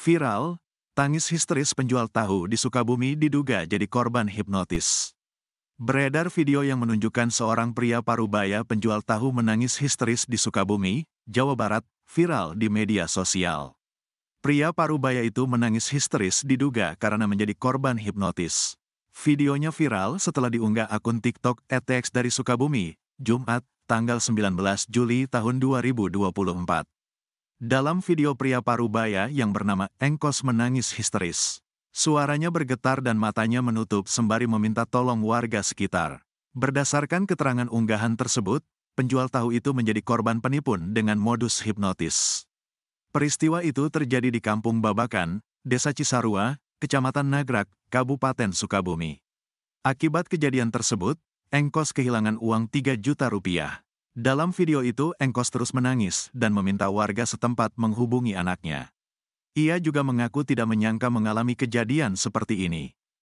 Viral, tangis histeris penjual tahu di Sukabumi diduga jadi korban hipnotis. Beredar video yang menunjukkan seorang pria parubaya penjual tahu menangis histeris di Sukabumi, Jawa Barat, viral di media sosial. Pria parubaya itu menangis histeris diduga karena menjadi korban hipnotis. Videonya viral setelah diunggah akun TikTok ETX dari Sukabumi, Jumat, tanggal 19 Juli tahun 2024. Dalam video pria parubaya yang bernama Engkos menangis histeris. Suaranya bergetar dan matanya menutup sembari meminta tolong warga sekitar. Berdasarkan keterangan unggahan tersebut, penjual tahu itu menjadi korban penipun dengan modus hipnotis. Peristiwa itu terjadi di Kampung Babakan, Desa Cisarua, Kecamatan Nagrak, Kabupaten Sukabumi. Akibat kejadian tersebut, Engkos kehilangan uang 3 juta rupiah. Dalam video itu, Engkos terus menangis dan meminta warga setempat menghubungi anaknya. Ia juga mengaku tidak menyangka mengalami kejadian seperti ini.